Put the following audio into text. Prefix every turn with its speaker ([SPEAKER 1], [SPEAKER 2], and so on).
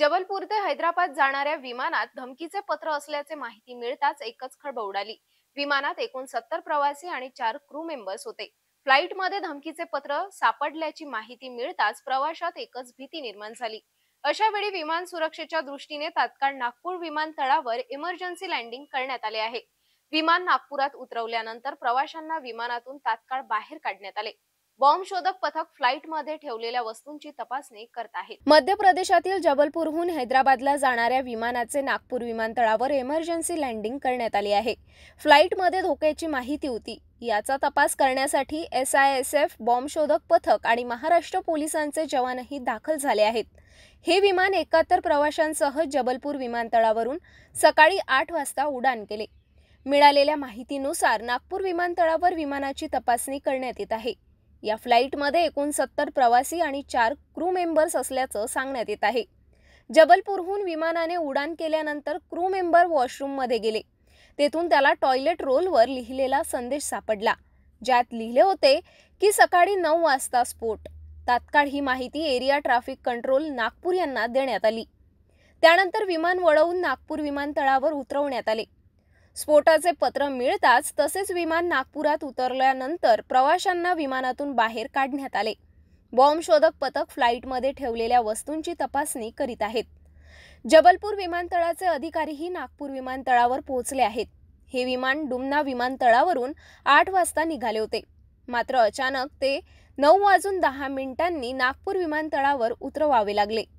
[SPEAKER 1] जबलपूर ते हैदराबाद जाणाऱ्या विमानात धमकीचे पत्र असल्याचे माहिती मिळताच एकच खळबळ उडाली विमानात एकूण सत्तर प्रवासी आणि चार क्रू मेंबर्स होते मध्ये धमकीचे पत्र सापडल्याची माहिती मिळताच प्रवाशात एकच भीती निर्माण झाली अशा वेळी विमान सुरक्षेच्या दृष्टीने तात्काळ नागपूर विमानतळावर इमर्जन्सी लँडिंग करण्यात आले आहे विमान नागपुरात उतरवल्यानंतर प्रवाशांना विमानातून तात्काळ बाहेर काढण्यात आले बॉम्ब पथक फ्लाईट मध्ये ठेवलेल्या वस्तूंची तपासणी करत आहे मध्य प्रदेशातील जबलपूरहून हैदराबादला जाणाऱ्या विमानाचे नागपूर विमानतळावर इमर्जन्सी लँडिंग करण्यात आली आहे फ्लाईटमध्ये धोक्याची माहिती होती याचा तपास करण्यासाठी S I S F bomb शोधक पथक आणि महाराष्ट्र पोलिसांचे जवानही दाखल झाले आहेत हे विमान एकाहत्तर प्रवाशांसह जबलपूर विमानतळावरून सकाळी आठ वाजता उडान केले मिळालेल्या माहितीनुसार नागपूर विमानतळावर विमानाची तपासणी करण्यात येत आहे या फ्लाईटमध्ये सत्तर प्रवासी आणि चार क्रू मेंबर्स असल्याचं सांगण्यात येत आहे जबलपूरहून विमानाने उडान केल्यानंतर क्रू मेंबर वॉशरूममध्ये गेले तेथून त्याला टॉयलेट रोलवर लिहिलेला संदेश सापडला ज्यात लिहिले होते की सकाळी नऊ वाजता स्फोट तात्काळ ही माहिती एरिया ट्रॅफिक कंट्रोल नागपूर यांना देण्यात आली त्यानंतर विमान वळवून नागपूर विमानतळावर उतरवण्यात आले स्फोटाचे पत्र मिळताच तसेच विमान नागपुरात उतरल्यानंतर प्रवाशांना विमानातून बाहेर काढण्यात आले बॉम्ब शोधक पथक फ्लाईटमध्ये ठेवलेल्या वस्तूंची तपासणी करीत आहेत जबलपूर विमानतळाचे अधिकारीही नागपूर विमानतळावर पोहोचले आहेत हे विमान डुमना विमानतळावरून आठ वाजता निघाले होते मात्र अचानक ते नऊ वाजून दहा मिनिटांनी नागपूर विमानतळावर उतरवावे लागले